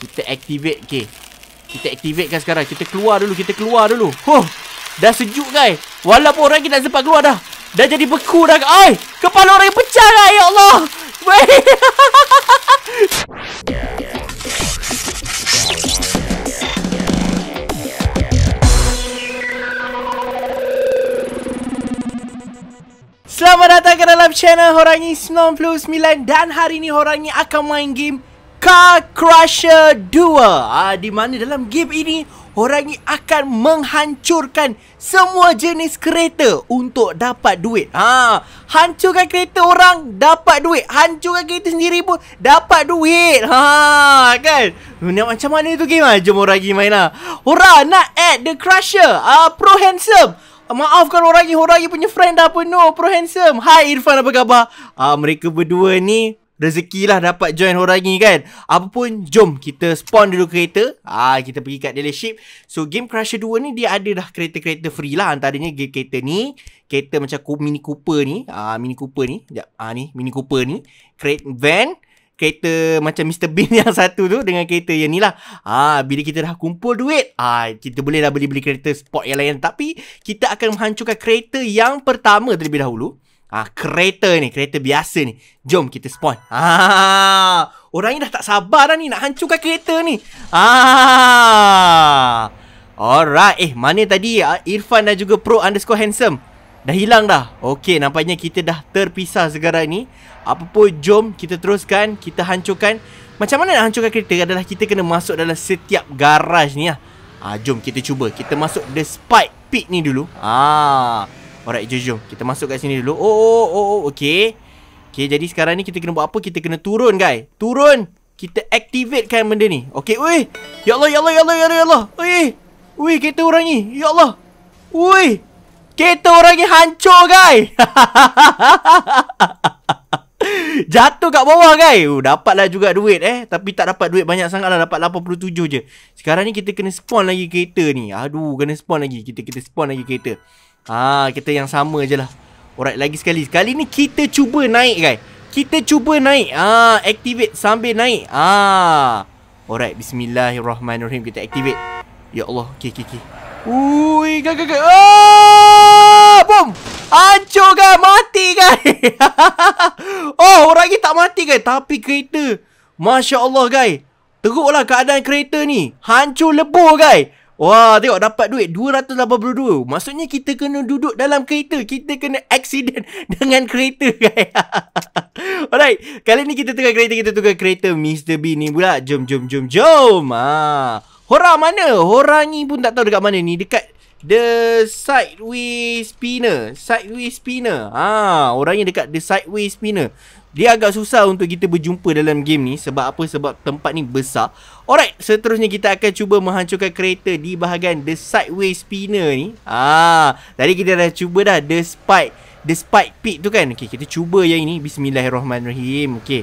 Kita activate Okay Kita activate kan sekarang Kita keluar dulu Kita keluar dulu Huh Dah sejuk guys Walaupun orang kita tak sempat keluar dah Dah jadi beku dah Oi Kepala orang yang pecah guys Ya Allah Selamat datang ke dalam channel Horangi 99 Dan hari ni Horangi akan main game Car Crusher 2 uh, ah, Di mana dalam game ini Orang ini akan menghancurkan semua jenis kereta untuk dapat duit ha, Hancurkan kereta orang dapat duit Hancurkan kereta sendiri pun dapat duit ha, kan? Nak macam mana tu game? Ah, jom orang ini main lah Orang nak add The Crusher uh, Pro Handsome Maafkan orang ni, orang ni punya friend dah penuh Pro Handsome Hai Irfan apa khabar? Uh, mereka berdua ni rezeki lah dapat join Horangi kan. Apapun, jom kita spawn dulu kereta. Ah, kita pergi kat dealership. So, Game Crusher 2 ni dia ada dah kereta-kereta free lah. Antaranya game kereta ni. Kereta macam Mini Cooper ni. Ah, Mini Cooper ni. Sekejap. Ah, ni. Mini Cooper ni. Crate van. Kereta macam Mr. Bean yang satu tu dengan kereta yang ni lah. Ah, bila kita dah kumpul duit, ah, kita boleh dah beli-beli kereta sport yang lain. Tapi, kita akan menghancurkan kereta yang pertama terlebih dahulu. Ah ha, kereta ni, kereta biasa ni. Jom kita spawn. Ha, orang ni dah tak sabar dah ni nak hancurkan kereta ni. Ha. Alright, eh mana tadi ah, Irfan dan juga Pro underscore handsome? Dah hilang dah. Okey, nampaknya kita dah terpisah segera ni. Apa pun, jom kita teruskan, kita hancurkan. Macam mana nak hancurkan kereta adalah kita kena masuk dalam setiap garaj ni lah. Ha, jom kita cuba. Kita masuk the spike pit ni dulu. Ah. Ha. Alright, jom jom. Kita masuk kat sini dulu. Oh, oh, oh, oh. Okay. Okay, jadi sekarang ni kita kena buat apa? Kita kena turun, guys. Turun. Kita activatekan benda ni. Okay, ui. Ya Allah, ya Allah, ya Allah, ya Allah. Ui. Ya ui, kereta orang ni. Ya Allah. Ui. Kereta orang ni hancur, guys. Jatuh kat bawah, guys. Uh, dapatlah juga duit, eh. Tapi tak dapat duit banyak sangat lah. Dapat 87 je. Sekarang ni kita kena spawn lagi kereta ni. Aduh, kena spawn lagi. Kita kita spawn lagi kereta. Ah kita yang sama je lah Alright, lagi sekali. Sekali ni kita cuba naik, guys. Kita cuba naik. Ah, activate sambil naik. Ah. Alright, bismillahirrahmanirrahim. Kita activate. Ya Allah. Okay, okay, okay. Ui, gag, gag, gag. Ah, boom. Hancur, guys. Mati, guys. oh, orang lagi tak mati, guys. Tapi kereta. Masya Allah, guys. Teruklah keadaan kereta ni. Hancur lebur, guys. Wah, tengok dapat duit 282. Maksudnya kita kena duduk dalam kereta. Kita kena accident dengan kereta, guys. Alright, kali ni kita tukar kereta, kita tukar kereta Mr. B ni pula. Jom, jom, jom, jom. Ha. Hora mana? Hora ni pun tak tahu dekat mana ni. Dekat the sideways spinner. Sideways spinner. Ha, orangnya dekat the sideways spinner. Dia agak susah untuk kita berjumpa dalam game ni Sebab apa? Sebab tempat ni besar Alright, seterusnya kita akan cuba menghancurkan kereta di bahagian The Sideway Spinner ni Ah, Tadi kita dah cuba dah The Spike The Spike Pit tu kan Okay, kita cuba yang ini Bismillahirrahmanirrahim Okay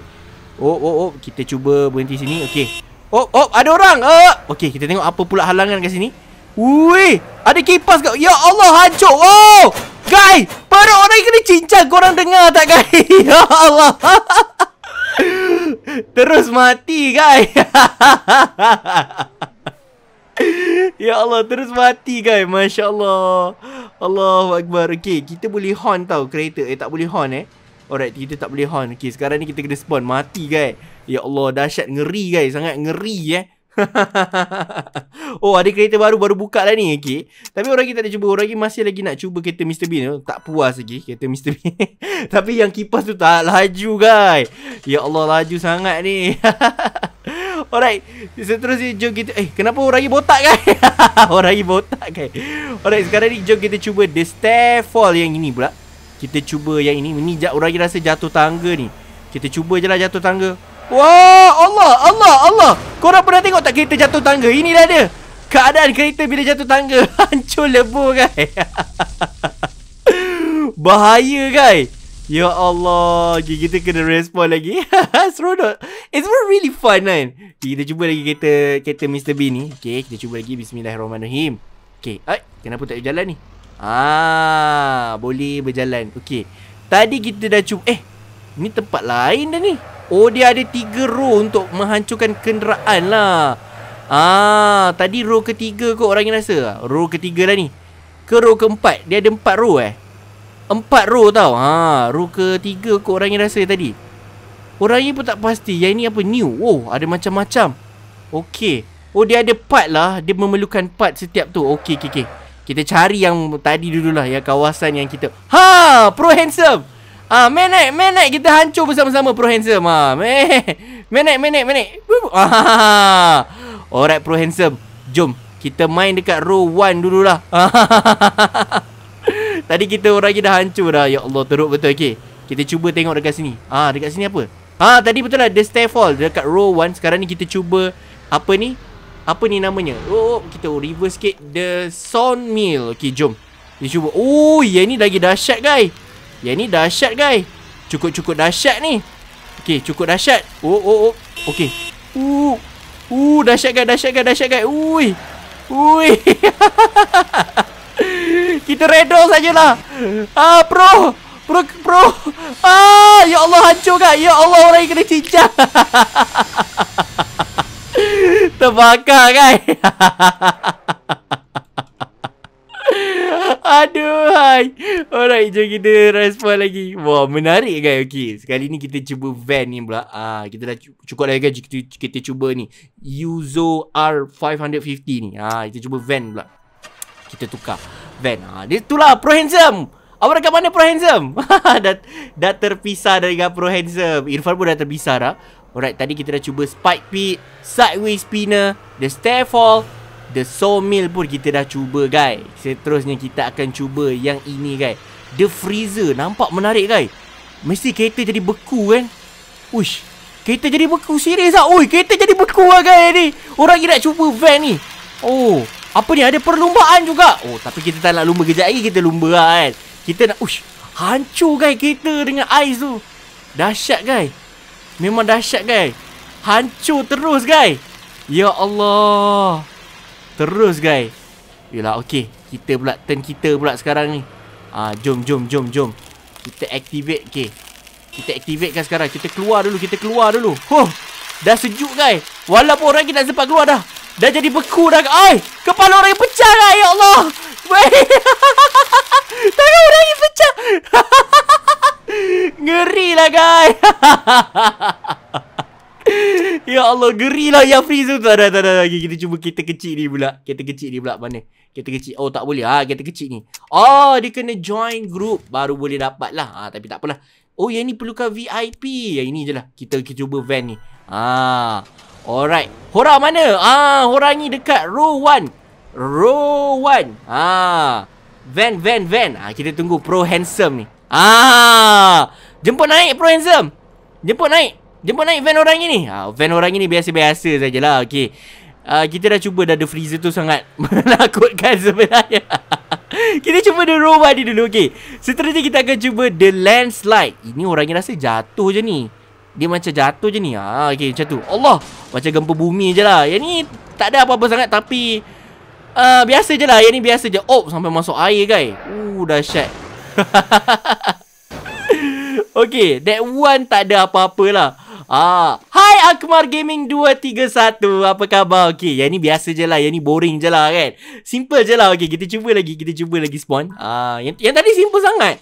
Oh, oh, oh Kita cuba berhenti sini Okay Oh, oh, ada orang uh. Eh. Okay, kita tengok apa pula halangan kat sini Wuih Ada kipas kat Ya Allah, hancur Oh Guys Baru orang kena cincang Korang dengar tak guys Ya Allah Terus mati guys Ya Allah terus mati guys Masya Allah Allah, Akbar Okay kita boleh haunt tau kereta Eh tak boleh haunt eh Alright kita tak boleh haunt. Okay sekarang ni kita kena spawn Mati guys Ya Allah dahsyat ngeri guys Sangat ngeri eh oh ada kereta baru Baru buka lah ni okay. Eh, Tapi orang lagi tak ada cuba Orang lagi masih lagi nak cuba Kereta Mr. Bean Tak puas lagi eh, Kereta Mr. Bean Tapi yang kipas tu tak laju guys Ya Allah laju sangat ni Alright Seterusnya jom kita Eh kenapa orang lagi botak guys Orang lagi botak guys Alright sekarang ni jom kita cuba The Stairfall yang ini pula Kita cuba yang ini Ni orang lagi rasa jatuh tangga ni Kita cuba je lah jatuh tangga Wah, Allah, Allah, Allah. Kau Korang pernah tengok tak kereta jatuh tangga? Inilah dia. Keadaan kereta bila jatuh tangga. Hancur lebur, guys. Bahaya, guys. Ya Allah, kita kena respon lagi. Seronok. It's really fun, kan? Okay, kita cuba lagi kereta, kereta Mr. B ni. Okay, kita cuba lagi. Bismillahirrahmanirrahim. Okay, Ay, kenapa tak berjalan ni? Ah, boleh berjalan. Okay. Tadi kita dah cuba... Eh, ni tempat lain dah ni. Oh dia ada tiga row untuk menghancurkan kenderaan lah Ah, tadi row ketiga kot orang yang rasa Row ketiga lah ni Ke row keempat Dia ada empat row eh Empat row tau ah ha, Row ketiga kot orang yang rasa tadi Orang ni pun tak pasti Yang ni apa new Oh ada macam-macam Okey. Oh dia ada part lah Dia memerlukan part setiap tu Okey okay okay Kita cari yang tadi dululah Yang kawasan yang kita Ha Pro handsome Ah, uh, menek, menek kita hancur bersama-sama Pro Handsome. Ah, uh, menek, menek, menek. Ah. Alright Pro Handsome. Jom kita main dekat row 1 dululah. Tadi kita orang lagi dah hancur dah. Ya Allah, teruk betul. Okay, Kita cuba tengok dekat sini. Ah, uh, dekat sini apa? Ah, uh, tadi betul lah the stairfall dekat row 1. Sekarang ni kita cuba apa ni? Apa ni namanya? Oh, oh kita reverse sikit the sawmill. Okey, jom. Kita cuba. Oh, yang ni lagi dahsyat, guys. Yang ni dahsyat guys. Cukup-cukup dahsyat ni. Okay, cukup dahsyat. Oh oh oh. Okey. Uh. Uh dahsyat guys, dahsyat guys, dahsyat guys. Ui. Ui. Kita redo sajalah. Ah bro. Bro bro. Ah ya Allah hancur guys. Ya Allah orang yang kena cincang. Terbakar guys. Hahaha. bye Alright jom kita respon lagi Wah menarik guys Okay sekali ni kita cuba van ni pula Ah Kita dah cukup lagi guys kita, kita cuba ni Yuzo R550 ni Ah Kita cuba van pula Kita tukar van ah, Dia itulah Pro Handsome Awak dekat mana Pro Handsome? dah, dah terpisah dari Pro Handsome Irfan pun dah terpisah dah Alright, tadi kita dah cuba spike pit, sideways spinner, the stair The sawmill pun kita dah cuba guys Seterusnya kita akan cuba yang ini guys The freezer nampak menarik guys Mesti kereta jadi beku kan Uish Kereta jadi beku serius lah Uish kereta jadi beku lah guys ni Orang kita nak cuba van ni Oh Apa ni ada perlumbaan juga Oh tapi kita tak nak lumba kejap lagi kita lumba lah kan Kita nak uish Hancur guys kereta dengan ais tu Dahsyat guys Memang dahsyat guys Hancur terus guys Ya Allah Terus guys Yelah okey Kita pula turn kita pula sekarang ni Ah, Jom jom jom jom Kita activate okey Kita activate kan sekarang Kita keluar dulu Kita keluar dulu Huh Dah sejuk guys Walaupun orang kita sempat keluar dah Dah jadi beku dah Oi Kepala orang yang pecah dah Ya Allah Weh Tangan orang yang pecah Ngeri lah guys Hahaha. Ya Allah, gerilah yang freeze tu. Dah, dah, dah, dah. Kita cuba kereta kecil ni pula. Kereta kecil ni pula mana? Kereta kecil. Oh, tak boleh. Ha, kereta kecil ni. Oh, dia kena join group. Baru boleh dapat lah. Ha, tapi tak apalah. Oh, yang ni perlukan VIP. Yang ini je lah. Kita, kita cuba van ni. Ha. Alright. Hora mana? Ah, ha, Hora ni dekat row 1. Row 1. Ha. Van, van, van. Ha, kita tunggu pro handsome ni. Ah, Jemput naik pro handsome. Jemput naik. Jemput naik van orang ini ha, Van orang ini biasa-biasa sajalah Okay Uh, ah, kita dah cuba dah the freezer tu sangat menakutkan sebenarnya. kita cuba the robot ni dulu. Okay. Seterusnya kita akan cuba the landslide. Ini orangnya rasa jatuh je ni. Dia macam jatuh je ni. Ha, ah, okay macam tu. Allah. Macam gempa bumi je lah. Yang ni tak ada apa-apa sangat tapi... Uh, biasa je lah. Yang ni biasa je. Oh sampai masuk air guys. Uh dahsyat. okay. That one tak ada apa-apa lah. Ah, Hai Akmar Gaming 231 Apa khabar? Okey, yang ni biasa je lah Yang ni boring je lah kan Simple je lah Okey, kita cuba lagi Kita cuba lagi spawn Ah, Yang, yang tadi simple sangat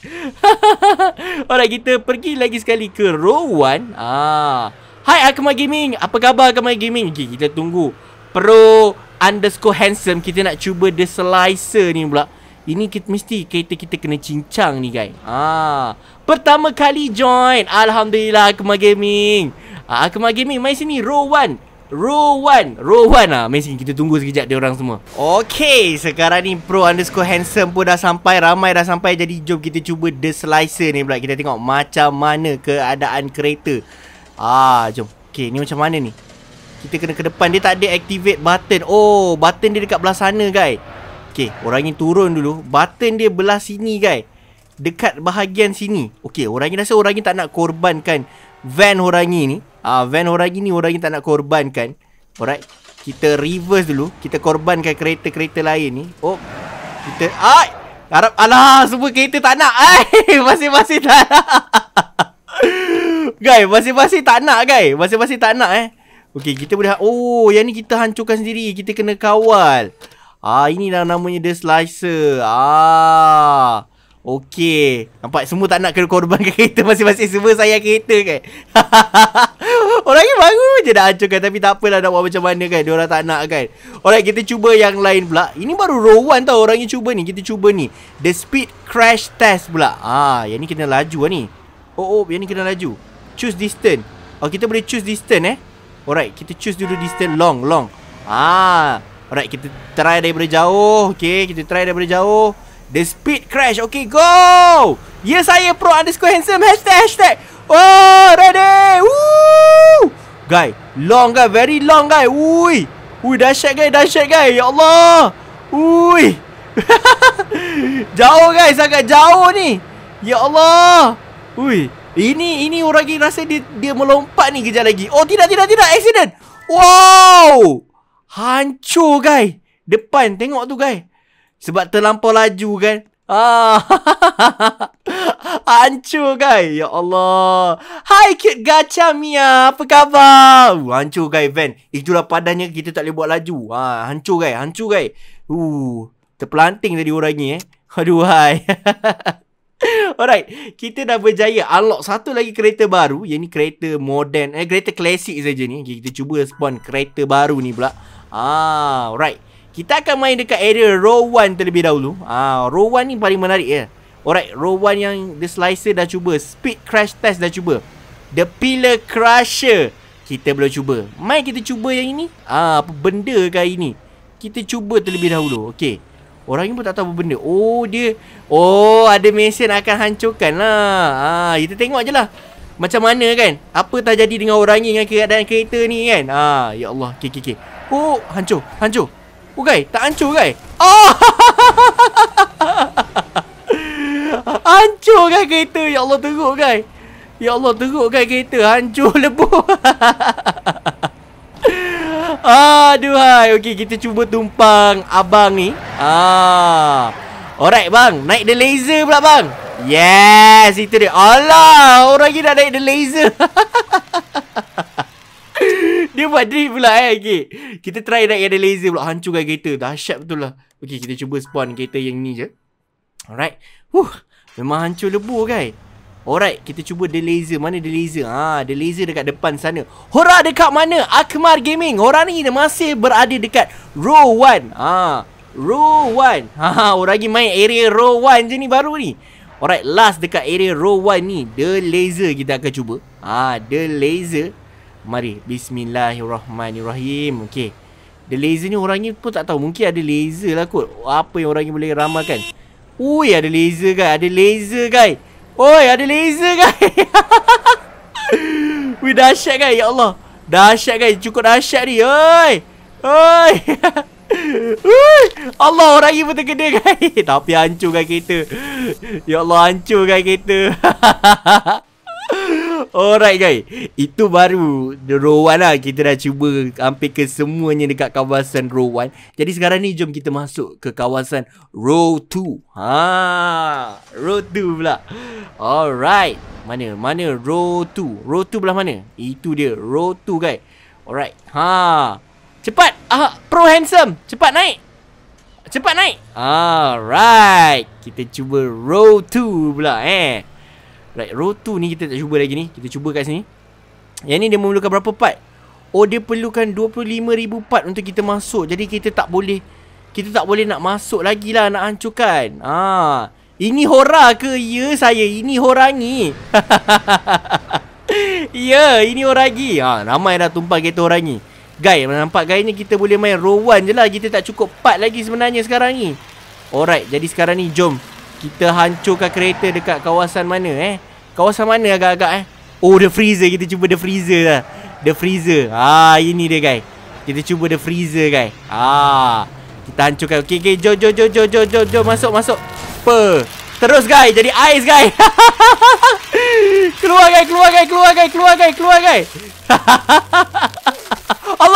Alright, kita pergi lagi sekali ke row 1 ah. Hai Akmar Gaming Apa khabar Akmar Gaming? Okay, kita tunggu Pro underscore handsome Kita nak cuba the slicer ni pula ini kita mesti kereta kita kena cincang ni guys. Ah, pertama kali join. Alhamdulillah Akuma Gaming. Ah, ha, Akuma Gaming main sini row 1. Row 1 Row 1 lah ha, Main sini kita tunggu sekejap dia orang semua Okay Sekarang ni pro underscore handsome pun dah sampai Ramai dah sampai Jadi jom kita cuba the slicer ni pula Kita tengok macam mana keadaan kereta Ah, Jom Okay ni macam mana ni Kita kena ke depan Dia tak ada activate button Oh button dia dekat belah sana guys Okey, orang ni turun dulu. Button dia belah sini, guys. Dekat bahagian sini. Okey, orang ni rasa orang ni tak nak korbankan van orang ni. Ah, van orang ni orang ni tak nak korbankan. Alright. Kita reverse dulu. Kita korbankan kereta-kereta lain ni. Oh. Kita... Ah! Harap... Allah. semua kereta tak nak. Ay! Masih-masih tak nak. guys, masih-masih tak nak, guys. Masih-masih tak nak, eh. Okey, kita boleh... Oh, yang ni kita hancurkan sendiri. Kita kena kawal. Ah ini dah namanya the slicer. Ah. Okey. Nampak semua tak nak kena korbankan kereta masing-masing semua saya kereta kan. Orang yang baru je dah hancurkan tapi tak apalah nak buat macam mana kan. Diorang tak nak kan. Alright kita cuba yang lain pula. Ini baru row 1 tau orang yang cuba ni. Kita cuba ni. The speed crash test pula. Ah, yang ni kena laju lah ni. Oh oh yang ni kena laju. Choose distance. Oh kita boleh choose distance eh. Alright kita choose dulu distance long long. Ah. Alright, kita try daripada jauh. Okay, kita try daripada jauh. The speed crash. Okay, go! Ya, yes, saya pro underscore handsome. Hashtag, hashtag. Oh, ready! Woo! Guy, long guy. Very long guy. Ui! Ui, dahsyat guy, dahsyat guy. Ya Allah! Ui! jauh guys, agak jauh ni. Ya Allah! Ui! Ini, ini orang lagi rasa dia, dia melompat ni kejap lagi. Oh, tidak, tidak, tidak. Accident! Wow! Hancur guys Depan tengok tu guys Sebab terlampau laju kan Ah, Hancur guys Ya Allah Hi cute gacha Mia Apa khabar uh, Hancur guys van Itulah padanya kita tak boleh buat laju ha, ah, Hancur guys Hancur guys uh, Terpelanting tadi orang ni eh Aduh hai Alright, kita dah berjaya unlock satu lagi kereta baru. Yang ni kereta modern, eh kereta klasik saja ni. Okay, kita cuba spawn kereta baru ni pula. Ah, Alright. Kita akan main dekat area row 1 terlebih dahulu. Ah, row 1 ni paling menarik ya. Alright, row 1 yang the slicer dah cuba. Speed crash test dah cuba. The pillar crusher. Kita belum cuba. Mai kita cuba yang ini. Ah, apa benda ke ini? Kita cuba terlebih dahulu. Okey. Orang ni pun tak tahu apa benda. Oh, dia. Oh, ada mesin akan hancurkan lah. Ah, kita tengok je lah. Macam mana kan Apa tak jadi dengan orang ni Dengan keadaan kereta ni kan ha, ah, Ya Allah Okay okay okay Oh hancur Hancur Oh guys Tak hancur guys Oh Hancur kan kereta Ya Allah teruk guys Ya Allah teruk kan kereta Hancur lebur Aduhai Okay kita cuba tumpang Abang ni Ah, Alright bang Naik the laser pula bang Yes, itu dia. Allah, orang ni nak naik the laser. dia buat drift pula eh. Okay. Kita try naik yang ada laser pula. Hancurkan kereta. Dahsyat betul lah. Okay, kita cuba spawn kereta yang ni je. Alright. Huh, memang hancur lebur kan. Alright, kita cuba the laser. Mana the laser? Ha, the laser dekat depan sana. Hora dekat mana? Akmar Gaming. Orang ni masih berada dekat row 1. Ha, row 1. Ha, orang lagi main area row 1 je ni baru ni. Alright, last dekat area row 1 ni The laser kita akan cuba Ha, the laser Mari, bismillahirrahmanirrahim Okay The laser ni orang ni pun tak tahu Mungkin ada laser lah kot Apa yang orang ni boleh ramalkan Ui, ada laser guys Ada laser guys Oi, ada laser guys Ui, dahsyat guys Ya Allah Dahsyat guys, cukup dahsyat ni Oi Oi Allah raya pun terkena kan Tapi hancurkan kereta Ya Allah hancurkan kereta Alright guys Itu baru Row 1 lah Kita dah cuba Hampir ke semuanya Dekat kawasan row 1 Jadi sekarang ni Jom kita masuk Ke kawasan Row two. ha, Row two pula Alright Mana Mana row two, Row two belah mana Itu dia Row two guys Alright Haa Cepat uh, Pro handsome Cepat naik Cepat naik Alright Kita cuba row 2 pula eh Right row 2 ni kita tak cuba lagi ni Kita cuba kat sini Yang ni dia memerlukan berapa part Oh dia perlukan 25,000 part untuk kita masuk Jadi kita tak boleh Kita tak boleh nak masuk lagi lah Nak hancurkan ah. Ini hora ke? Ya saya Ini horangi Ya ini horangi ha, ah, Ramai dah tumpah kereta ni. Guy, nampak guy ni kita boleh main row 1 je lah. Kita tak cukup part lagi sebenarnya sekarang ni. Alright, jadi sekarang ni jom. Kita hancurkan kereta dekat kawasan mana eh. Kawasan mana agak-agak eh. Oh, the freezer. Kita cuba the freezer lah. The freezer. Haa, ah, ini dia guy. Kita cuba the freezer guys. Haa. Ah, kita hancurkan. Okay, okay. Jom, jom, jom, jom, jom, jom, jom. Masuk, masuk. Per. Terus guys, Jadi ais guys. keluar guys, keluar guys, keluar guys, keluar guys, keluar guy. Hahaha.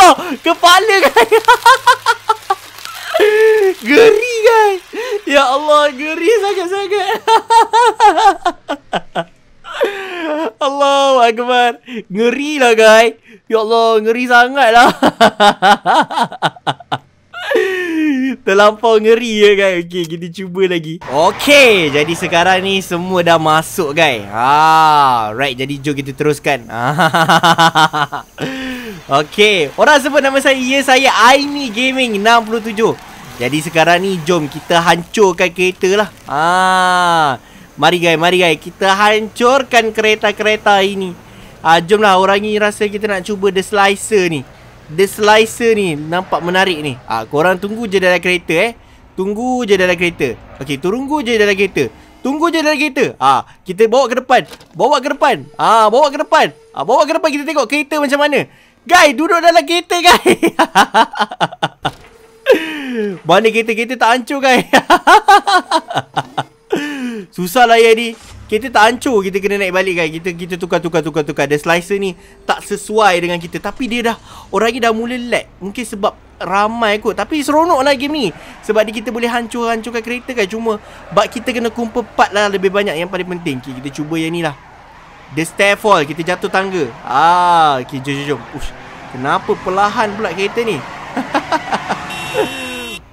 tau Kepala kan Geri guys. Kan. Ya Allah geri sangat-sangat Allah, Akbar Ngeri lah guys Ya Allah ngeri sangat lah Terlampau ngeri ya guys Okay kita cuba lagi Okay jadi sekarang ni semua dah masuk guys Haa ah, Right jadi jom kita teruskan Hahaha Okey, orang sebut nama saya ya saya Aini Gaming 67. Jadi sekarang ni jom kita hancurkan kereta lah. Ah. Mari guys, mari guys kita hancurkan kereta-kereta ini. Ah, jomlah orang ni rasa kita nak cuba the slicer ni. The slicer ni nampak menarik ni. Ah, korang tunggu je dalam kereta eh. Tunggu je dalam kereta. Okey, tunggu je dalam kereta. Tunggu je dalam kereta. Ah, kita bawa ke depan. Bawa ke depan. Ah, bawa ke depan. Ah, bawa ke depan kita tengok kereta macam mana. Guys, duduk dalam kereta, guys. Mana kereta kita tak hancur, guys. lah ya ni. Kereta tak hancur, kita kena naik balik, guys. Kita kita tukar tukar tukar tukar. The slicer ni tak sesuai dengan kita, tapi dia dah orang ni dah mula lag. Mungkin sebab ramai kot. Tapi seronoklah game ni. Sebab ni kita boleh hancur-hancurkan kereta, guys. Cuma bab kita kena kumpul part lah lebih banyak yang paling penting. Okay, kita cuba yang ni lah. The stair fall Kita jatuh tangga Ah, Okay jom jom jom Ush, Kenapa perlahan pula kereta ni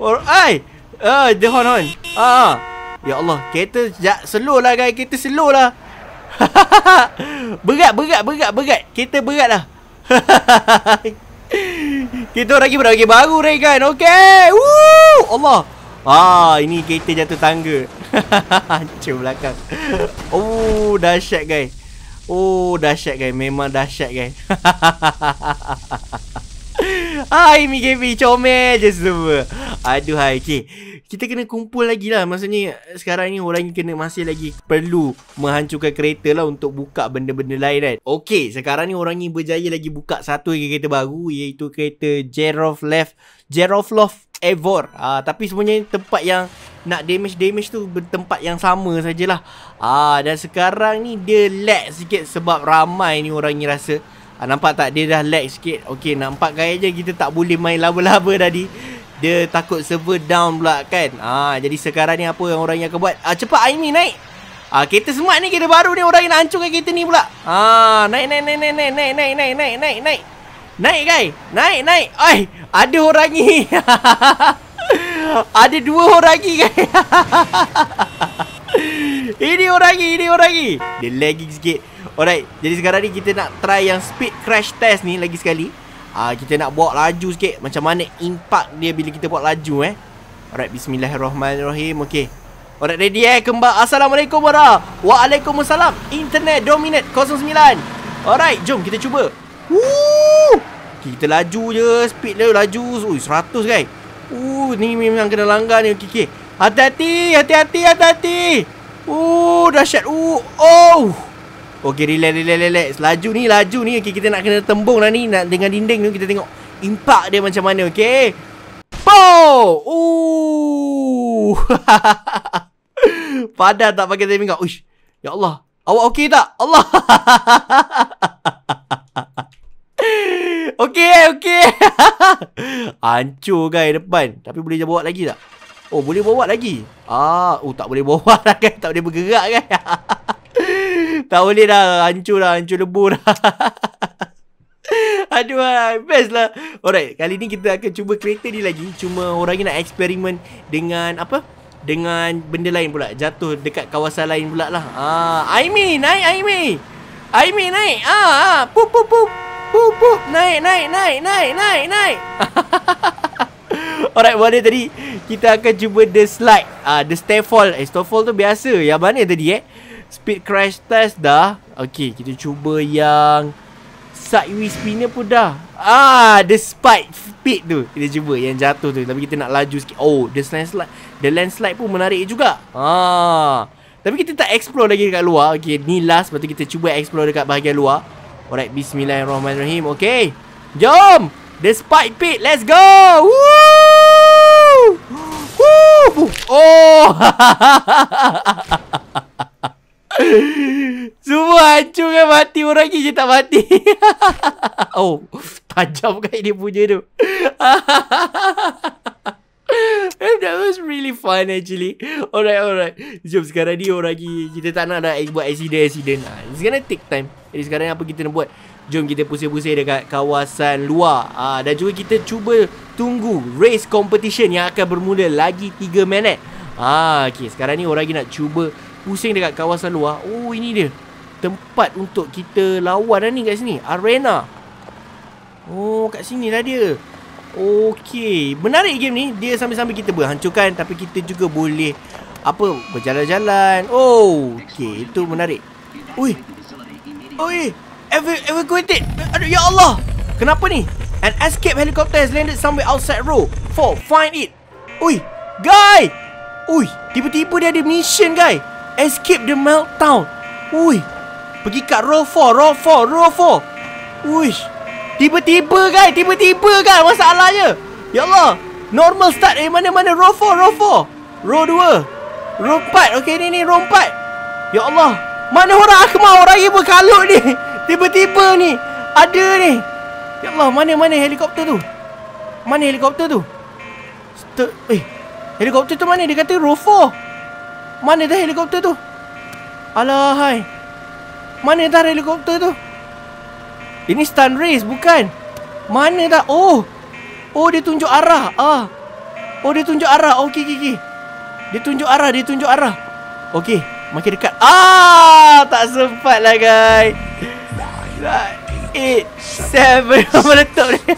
Or ay, uh, ah, The horn horn ah. Ya Allah Kereta jat, slow lah guys Kereta slow lah Berat berat berat berat Kereta berat lah Kita orang lagi berada baru Ray kan Okay Woo! Allah Ah, ini kereta jatuh tangga Hancur belakang Oh dahsyat guys Oh dahsyat guys Memang dahsyat guys Hai ah, MKP Comel je semua Aduh hai Okay kita kena kumpul lagi lah Maksudnya sekarang ni orang kena masih lagi perlu Menghancurkan kereta lah untuk buka benda-benda lain kan Okay sekarang ni orang ni berjaya lagi buka satu lagi kereta baru Iaitu kereta Jerof Left Jerof Love Evor ah, Tapi semuanya tempat yang nak damage-damage tu Tempat yang sama sajalah ah, Dan sekarang ni dia lag sikit Sebab ramai ni orang ni rasa ah, Nampak tak dia dah lag sikit Okey, nampak gaya je kita tak boleh main laba-laba tadi Dia takut server down pula kan ah, Jadi sekarang ni apa yang orang yang akan buat ah, Cepat Aimi naik Ah kereta smart ni kereta baru ni orang yang nak hancurkan kereta ni pula. Ha ah, naik naik naik naik naik naik naik naik naik naik. Naik guys Naik naik Oi Ada orang ni Ada dua orang ni guys Ini orang ni Ini orang ni Dia lagging sikit Alright Jadi sekarang ni kita nak try yang speed crash test ni lagi sekali Ah uh, Kita nak buat laju sikit Macam mana impact dia bila kita buat laju eh Alright Bismillahirrahmanirrahim Okay Alright ready eh kembar Assalamualaikum warah Waalaikumsalam Internet Dominate 09 Alright jom kita cuba Wuh! Kita laju je Speed dia laju Ui 100 guys Uh, ni memang kena langgar ni Okay, Hati-hati Hati-hati Hati-hati Uh, dahsyat Uh, oh Okay, relax, relax, relax Laju ni, laju ni Okay, kita nak kena tembung lah ni nak, Dengan dinding tu Kita tengok Impak dia macam mana Okay Boom Uh Padahal tak pakai timing kau Uish Ya Allah Awak okay tak? Allah Okey, okey. Hancur guys kan depan. Tapi boleh bawa lagi tak? Oh, boleh bawa lagi. Ah, oh tak boleh bawa lah kan. Tak boleh bergerak kan. tak boleh dah. Hancur dah. Hancur lebur dah. Aduh ah, best lah Alright, kali ni kita akan cuba kereta ni lagi Cuma orang orangnya nak eksperimen dengan apa? Dengan benda lain pula Jatuh dekat kawasan lain pula lah Ah, Aimee, naik Aimee Aimee, naik Ah, ah. Pup, pup, pup Puh, puh. Naik, naik, naik, naik, naik, naik. Alright, buat tadi kita akan cuba the slide. Ah, uh, the fall Eh, fall tu biasa. Yang mana tadi eh? Speed crash test dah. Okay, kita cuba yang sideways spinner pun dah. Ah, the spike speed tu. Kita cuba yang jatuh tu. Tapi kita nak laju sikit. Oh, the landslide. The landslide pun menarik juga. Ah. Tapi kita tak explore lagi dekat luar. Okay, ni last. Lepas kita cuba explore dekat bahagian luar. Alright, bismillahirrahmanirrahim. Okay. Jom. The spike pit. Let's go. Woo. Woo. Oh. Semua hancur kan mati orang lagi je tak mati. oh. Tajam kan dia punya tu. That was really fun actually Alright alright Jom sekarang ni orang lagi Kita tak nak nak buat accident-accident lah It's gonna take time Jadi sekarang apa kita nak buat Jom kita pusing-pusing dekat kawasan luar Ah Dan juga kita cuba tunggu race competition Yang akan bermula lagi 3 minit Ah, Okay sekarang ni orang lagi nak cuba Pusing dekat kawasan luar Oh ini dia Tempat untuk kita lawan lah ni kat sini Arena Oh kat sini lah dia Okey, menarik game ni. Dia sambil-sambil kita berhancurkan tapi kita juga boleh apa berjalan-jalan. Oh, okey, itu menarik. Ui. Ui, ever ever quit Aduh ya Allah. Kenapa ni? An escape helicopter has landed somewhere outside row. For find it. Ui, guy. Ui, tiba-tiba dia ada mission, guy. Escape the meltdown. Ui. Pergi kat row 4, row 4, row 4. Uish. Tiba-tiba kan Tiba-tiba kan Masalahnya Ya Allah Normal start Eh mana-mana Row 4 Row 4 Row 2 Row 4 Okay ni ni Row 4 Ya Allah Mana orang akmal Orang ibu berkalut ni Tiba-tiba ni Ada ni Ya Allah Mana-mana helikopter tu Mana helikopter tu Ster- Eh Helikopter tu mana Dia kata row 4 Mana dah helikopter tu Alahai Mana dah helikopter tu ini stun race bukan? Mana dah? Oh. Oh dia tunjuk arah. Ah. Oh dia tunjuk arah. Okey oh, okey okey. Dia tunjuk arah, dia tunjuk arah. Okey, makin dekat. Ah, tak sempat lah guys. Eight, seven, meletup dia.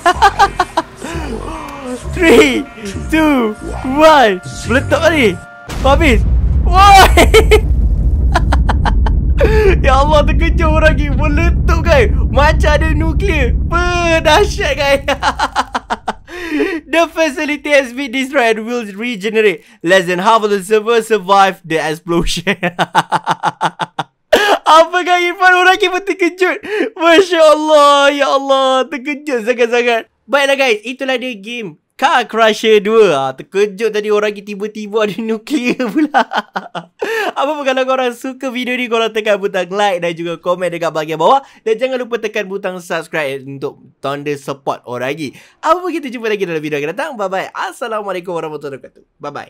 Three, two, one, meletup lagi. Habis. Wah. ya Allah terkejut orang ini meletup guys. Macam ada nuklear Pedahsyat guys The facility has been destroyed and will regenerate Less than half of the server survive the explosion Apa kan Irfan orang pun terkejut Masya Allah Ya Allah Terkejut sangat-sangat Baiklah guys Itulah dia game Car Crusher 2 ah, Terkejut tadi orang lagi tiba-tiba ada nuklear pula Apa pun kalau korang suka video ni Korang tekan butang like dan juga komen dekat bahagian bawah Dan jangan lupa tekan butang subscribe Untuk tanda support orang lagi Apa pun kita jumpa lagi dalam video yang akan datang Bye-bye Assalamualaikum warahmatullahi wabarakatuh Bye-bye